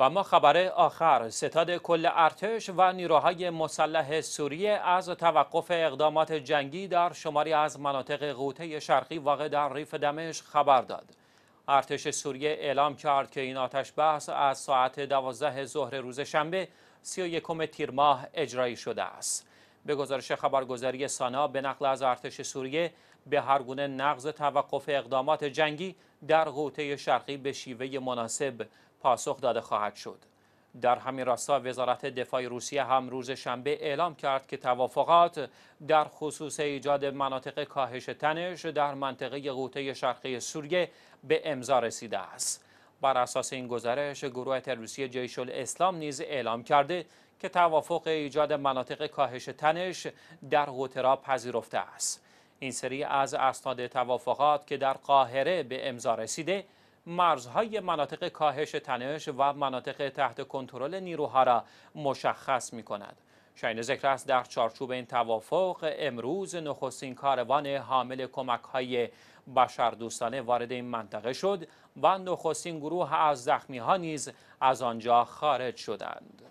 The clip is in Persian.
و ما خبر آخر ستاد کل ارتش و نیروهای مسلح سوریه از توقف اقدامات جنگی در شماری از مناطق غوطه شرقی واقع در ریف دمشق خبر داد ارتش سوریه اعلام کرد که این آتش بحث از ساعت 12 ظهر روز شنبه 31 تیر ماه اجرایی شده است به گزارش خبرگزاری سانا به نقل از ارتش سوریه به هر گونه نقض توقف اقدامات جنگی در قوطه شرقی به شیوه مناسب پاسخ داده خواهد شد. در همین راستا وزارت دفاع روسیه هم روز شنبه اعلام کرد که توافقات در خصوص ایجاد مناطق کاهش تنش در منطقه قوطه شرقی سوریه به امضا رسیده است. بر اساس این گزارش گروه تروریستی جیش الاسلام نیز اعلام کرده که توافق ایجاد مناطق کاهش تنش در قوطه را پذیرفته است. این سری از اسناد توافقات که در قاهره به امضا رسیده مرزهای مناطق کاهش تنش و مناطق تحت کنترل نیروها را مشخص می کند. شاین ذکر است در چارچوب این توافق امروز نخستین کاروان حامل کمک های دوستانه وارد این منطقه شد و نخستین گروه از زخمی ها نیز از آنجا خارج شدند.